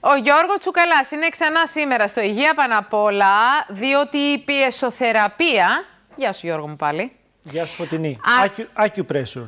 Ο Γιώργος Τσουκαλάς είναι ξανά σήμερα στο Υγεία Παναπόλα, διότι η πιεσοθεραπεία. Γεια σου, Γιώργο μου, πάλι. Γεια σου, Φωτεινή. Acu... Acupressure.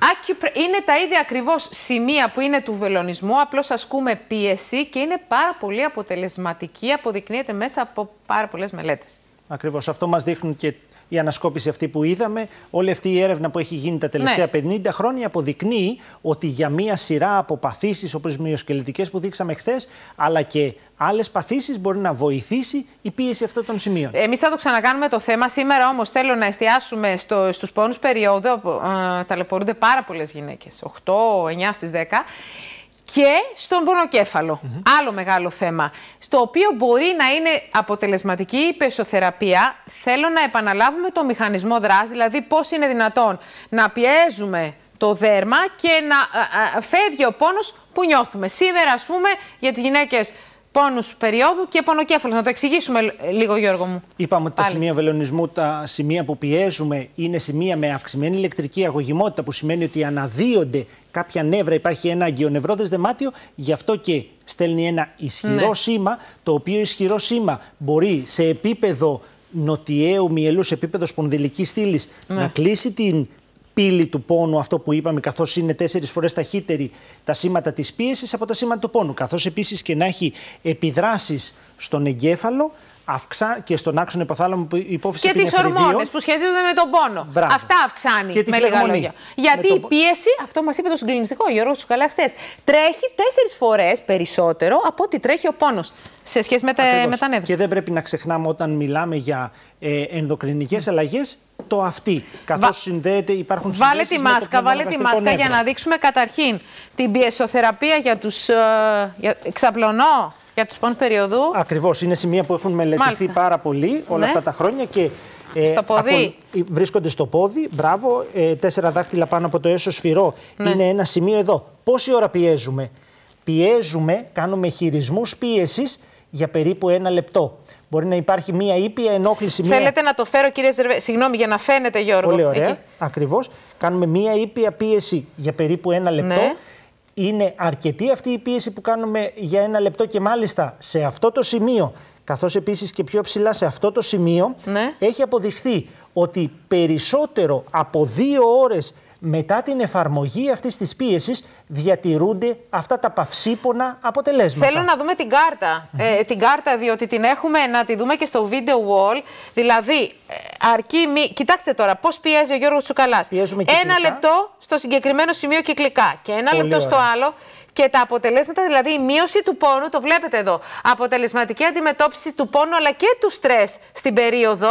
Είναι τα ίδια ακριβώς σημεία που είναι του βελονισμού, απλώς ασκούμε πίεση και είναι πάρα πολύ αποτελεσματική. Αποδεικνύεται μέσα από πάρα πολλές μελέτες. Ακριβώς. Αυτό μας δείχνουν και η ανασκόπηση αυτή που είδαμε, όλη αυτή η έρευνα που έχει γίνει τα τελευταία 50 ναι. χρόνια αποδεικνύει ότι για μία σειρά από παθήσεις όπως μυοσκελετικές που δείξαμε χθες, αλλά και άλλες παθήσεις μπορεί να βοηθήσει η πίεση αυτών των σημείων. Εμείς θα το ξανακάνουμε το θέμα. Σήμερα όμως θέλω να εστιάσουμε στο, στους πόνους περιόδου που ε, ταλαιπωρούνται πάρα πολλές γυναίκες, 8, 9 στι 10 και στον πονοκέφαλο. Άλλο μεγάλο θέμα, στο οποίο μπορεί να είναι αποτελεσματική η πεσοθεραπεία. Θέλω να επαναλάβουμε το μηχανισμό δράσης, δηλαδή πώς είναι δυνατόν να πιέζουμε το δέρμα και να α, ε, ε, φεύγει ο πόνος που νιώθουμε. Σήμερα, ας πούμε, για τις γυναίκες Πόνους περίοδου και πονοκέφαλος. Να το εξηγήσουμε λίγο, Γιώργο μου. Είπαμε ότι τα σημεία βελονισμού, τα σημεία που πιέζουμε, είναι σημεία με αυξημένη ηλεκτρική αγωγημότητα, που σημαίνει ότι αναδύονται κάποια νεύρα. Υπάρχει ένα αγκιονευρόδε δεμάτιο, γι' αυτό και στέλνει ένα ισχυρό ναι. σήμα, το οποίο ισχυρό σήμα μπορεί σε επίπεδο νοτιέου μυελού, σε επίπεδο σπονδυλικής στήλης, ναι. να κλείσει την πύλη του πόνου, αυτό που είπαμε, καθώς είναι τέσσερις φορές ταχύτερη τα σήματα της πίεσης από τα σήματα του πόνου. Καθώς επίσης και να έχει επιδράσεις στον εγκέφαλο αυξά και στον άξονα που υπόφυση Και τι ορμόνες που σχετίζονται με τον πόνο. Αυτά αυξάνει με λίγα λόγια. Γιατί η πίεση, αυτό μας είπε το συγκλονιστικό Γιώργος Τσουκαλαστές, τρέχει τέσσερις φορές περισσότερο από ό,τι τρέχει ο πόνος σε σχέση με, τα, με νεύρα. Και δεν πρέπει να ξεχνάμε όταν μιλάμε για ε, ενδοκρινικές αλλαγές το αυτή. Καθώ συνδέεται, υπάρχουν Βάλε τη μάσκα, βάλε τη μάσκα για να δείξουμε καταρχήν την πιεσοθεραπεία για τους. Ε, Ξαπλωνώ. Για περιοδού. Ακριβώς. Είναι σημεία που έχουν μελετηθεί πάρα πολύ όλα ναι. αυτά τα χρόνια και ε, στο πόδι. Ε, βρίσκονται στο πόδι, μπράβο. Ε, τέσσερα δάχτυλα πάνω από το έσω σφυρό. Ναι. Είναι ένα σημείο εδώ. Πόση ώρα πιέζουμε. Πιέζουμε, κάνουμε χειρισμούς πίεσης για περίπου ένα λεπτό. Μπορεί να υπάρχει μία ήπια ενόχληση. Μία... Θέλετε να το φέρω, κύριε Ζερβέ. Συγγνώμη, για να φαίνεται, Γιώργο. Πολύ ωραία. Ακριβώς. Κάνουμε μία ήπια πίεση για περίπου ένα λεπτό. Ναι είναι αρκετή αυτή η πίεση που κάνουμε για ένα λεπτό και μάλιστα σε αυτό το σημείο, καθώς επίσης και πιο ψηλά σε αυτό το σημείο, ναι. έχει αποδειχθεί ότι περισσότερο από δύο ώρες μετά την εφαρμογή αυτής της πίεσης διατηρούνται αυτά τα παυσίπονα αποτελέσματα. Θέλω να δούμε την κάρτα. Ε, την κάρτα, διότι την έχουμε να τη δούμε και στο video wall. Δηλαδή, ε, αρκεί. Μη... Κοιτάξτε τώρα πώς πιέζει ο Γιώργος Τσουκαλάς. Ένα λεπτό στο συγκεκριμένο σημείο κυκλικά και ένα λεπτό στο άλλο και τα αποτελέσματα, δηλαδή η μείωση του πόνου, το βλέπετε εδώ, αποτελεσματική αντιμετώπιση του πόνου αλλά και του στρες στην περίοδο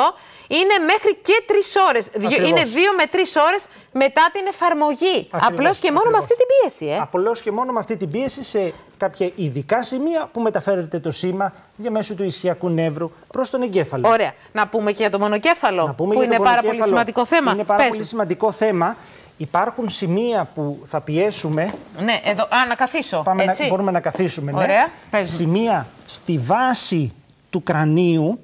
είναι μέχρι και τρεις ώρες. Είναι δύο με τρεις ώρες μετά την εφαρμογή. Απλώς και μόνο Ακριβώς. με αυτή την πίεση. Ε. Απλώς και μόνο με αυτή την πίεση σε κάποια ειδικά σημεία που μεταφέρεται το σήμα για μέσω του ισχυακού νεύρου προς τον εγκέφαλο. Ωραία. Να πούμε και για το μονοκέφαλο, που είναι πάρα πολύ σημαντικό θέμα. Είναι πάρα Πες. πολύ σημαντικό θέμα. Υπάρχουν σημεία που θα πιέσουμε. Ναι, εδώ. Α, να καθίσω. Πάμε έτσι. Να, μπορούμε να καθίσουμε. Ναι. Ωραία. Ναι. Σημεία στη βάση του κρανίου.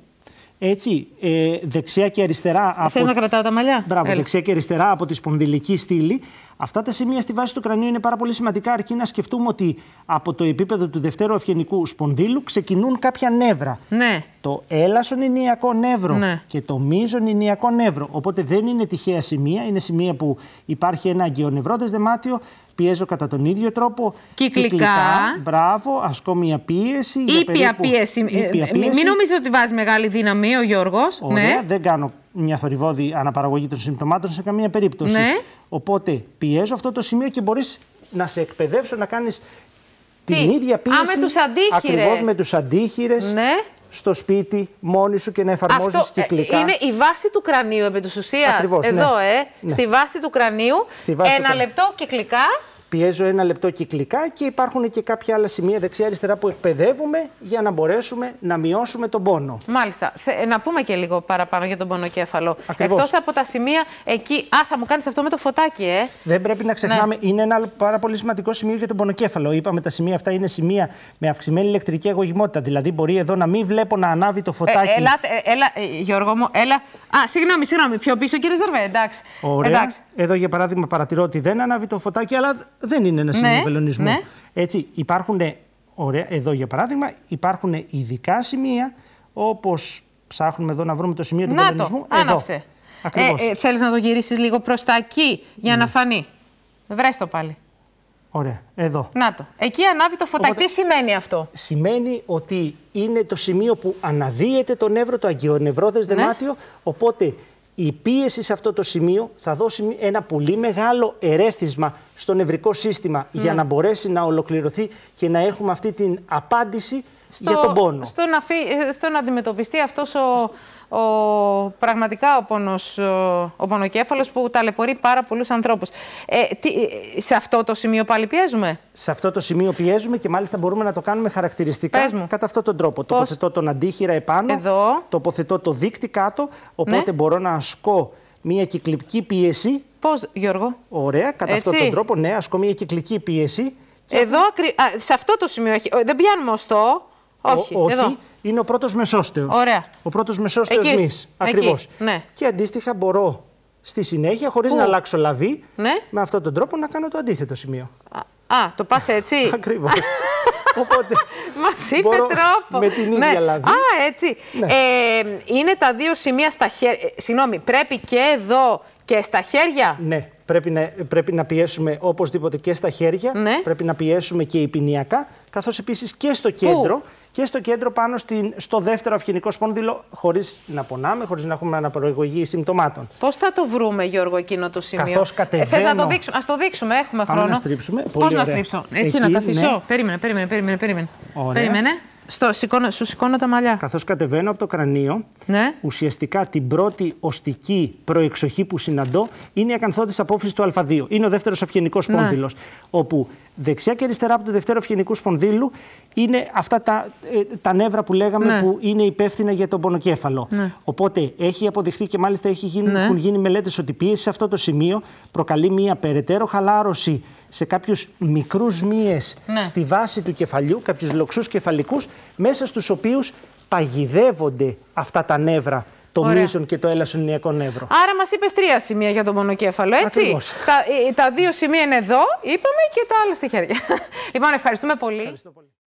Έτσι, ε, δεξιά και αριστερά. Θέλω ε, από... να κρατάω τα μαλλιά. Μπράβο, δεξιά και αριστερά από τη σπονδυλική στήλη. Αυτά τα σημεία στη βάση του κρανίου είναι πάρα πολύ σημαντικά, αρκεί να σκεφτούμε ότι από το επίπεδο του δευτέρου αυγενικού σπονδύλου ξεκινούν κάποια νεύρα. Ναι. Το έλασον είναι νεύρο ναι. και το μίζον είναι νεύρο. Οπότε δεν είναι τυχαία σημεία, είναι σημεία που υπάρχει ένα αγκαιονευρώδε δεμάτιο, πιέζω κατά τον ίδιο τρόπο. Κυκλικά. κυκλικά μπράβο, ασκώ μια πίεση. Ήπια πίεση. Ε, ε, πίεση. Μην νομίζετε ότι βάζει μεγάλη δύναμη ο Γιώργος. Ωραία, ναι. δεν κάνω μια θορυβόδη αναπαραγωγή των συμπτωμάτων σε καμία περίπτωση. Ναι. Οπότε πιέζω αυτό το σημείο και μπορείς να σε εκπαιδεύσω να κάνεις την ίδια πίεση. Α, με Ακριβώς με τους αντίχειρες. Ναι στο σπίτι μόνοι σου και να εφαρμόζεις ε, κυκλικά. Είναι η βάση του κρανίου επί της ουσίας. Εδώ, ναι. ε. Ναι. Στη βάση του κρανίου. ένα του... λεπτό κυκλικά πιέζω ένα λεπτό κυκλικά και υπάρχουν και κάποια άλλα σημεία δεξιά-αριστερά που εκπαιδεύουμε για να μπορέσουμε να μειώσουμε τον πόνο. Μάλιστα. Θε, ε, να πούμε και λίγο παραπάνω για τον πονοκέφαλο. Εκτός από τα σημεία εκεί. Α, θα μου κάνεις αυτό με το φωτάκι, ε. Δεν πρέπει να ναι. ξεχνάμε. Ναι. Είναι ένα πάρα πολύ σημαντικό σημείο για τον πονοκέφαλο. Είπαμε τα σημεία αυτά είναι σημεία με αυξημένη ηλεκτρική αγωγημότητα. Δηλαδή μπορεί εδώ να μην βλέπω να ανάβει το ε, φωτάκι. Ε, έλα, έλα, ε, έλα, Γιώργο μου, έλα. Α, συγγνώμη, συγγνώμη. Πιο πίσω, κύριε Ζαρβέ. Εντάξει. Ωραία. Εντάξει. Εδώ, για παράδειγμα, παρατηρώ ότι δεν ανάβει το φωτάκι, αλλά δεν είναι ένα ναι, σημείο βελονισμού. Ναι. Έτσι, υπάρχουν, ωραία, εδώ για παράδειγμα, υπάρχουν ειδικά σημεία, όπως ψάχνουμε εδώ να βρούμε το σημείο του να βελονισμού. Το, άναψε. Ε, ε, θέλεις να το γυρίσεις λίγο προς τα εκεί για να ναι. φανεί. Βρες το πάλι. Ωραία, εδώ. Να το. Εκεί ανάβει το φωτάκι. Οπότε, Τι σημαίνει αυτό. Σημαίνει ότι είναι το σημείο που αναδύεται το νεύρο, το αγκιονευρό ναι. δεμάτιο, οπότε η πίεση σε αυτό το σημείο θα δώσει ένα πολύ μεγάλο ερέθισμα στο νευρικό σύστημα ναι. για να μπορέσει να ολοκληρωθεί και να έχουμε αυτή την απάντηση στο, για τον πόνο. Ε, να, αντιμετωπιστεί αυτός ο, πραγματικά ο, πόνος, ο πονοκέφαλος που ταλαιπωρεί πάρα πολλούς ανθρώπους. Ε, σε αυτό το σημείο πάλι πιέζουμε. Σε αυτό το σημείο πιέζουμε και μάλιστα μπορούμε να το κάνουμε χαρακτηριστικά κατά αυτόν τον τρόπο. Πώς? Τοποθετώ τον αντίχειρα επάνω, Εδώ. τοποθετώ το δίκτυ κάτω, οπότε ναι. μπορώ να ασκώ μια κυκλική πίεση. Πώς, Γιώργο? Ωραία, κατά Έτσι. αυτόν τον τρόπο, ναι, ασκώ μια κυκλική πίεση. Εδώ, σε αυτό το σημείο, δεν πιάνουμε ωστό. Όχι, όχι είναι ο πρώτος μεσόστεος. Ωραία. Ο πρώτος μεσόστεος μη. Ακριβώς. Ναι. Και αντίστοιχα μπορώ στη συνέχεια, χωρίς να αλλάξω λαβή, ναι. με αυτόν τον τρόπο να κάνω το αντίθετο σημείο. Α, α το πας έτσι. Ακριβώς. Οπότε. Μας είπε τρόπο. Με την ίδια ναι. λαβή. Α, έτσι. Ναι. Ε, είναι τα δύο σημεία στα χέρια. Ε, συγγνώμη, πρέπει και εδώ και στα χέρια. Ναι. Πρέπει να, πρέπει να πιέσουμε οπωσδήποτε και στα χέρια, ναι. πρέπει να πιέσουμε και υπηνιακά, καθώς επίσης και στο κέντρο, και στο κέντρο πάνω στην, στο δεύτερο αυγενικό σπόνδυλο, χωρίς να πονάμε, χωρίς να έχουμε αναπαραγωγή συμπτωμάτων. Πώς θα το βρούμε, Γιώργο, εκείνο το σημείο. Καθώς ε, κατεβαίνω. να το δείξουμε. Ας το δείξουμε, έχουμε χρόνο. Πάμε να στρίψουμε. Πώς να στρίψω. Έτσι, να τα Ναι. Περίμενε, περίμενε, περίμενε. Περίμενε. περίμενε. Στο, σηκώνω, σου σηκώνω τα μαλλιά. Καθώς κατεβαίνω από το κρανίο, ναι. ουσιαστικά την πρώτη οστική προεξοχή που συναντώ είναι η ακαθόδης απόφυση του Α2. Είναι ο δεύτερος αυγενικός ναι. σπόνδυλο. Όπου δεξιά και αριστερά από το δεύτερο αυγενικό σπονδύλου είναι αυτά τα, ε, τα νεύρα που λέγαμε ναι. που είναι υπεύθυνα για τον πονοκέφαλο. Οπότε έχει αποδειχθεί και μάλιστα έχει γίνει, έχουν γίνει μελέτες ότι πίεση σε αυτό το σημείο προκαλεί μια περαιτέρω χαλάρωση σε κάποιους μικρούς μύες ναι. στη βάση του κεφαλιού, κάποιους λοξούς κεφαλικούς, μέσα στους οποίους παγιδεύονται αυτά τα νεύρα το μίσον και το ελασσονιακό νεύρο. Άρα μας είπες τρία σημεία για το μονοκέφαλο, έτσι. Τα, ε, τα δύο σημεία είναι εδώ, είπαμε, και τα άλλα στη χέρια. Λοιπόν, ευχαριστούμε πολύ. πολύ.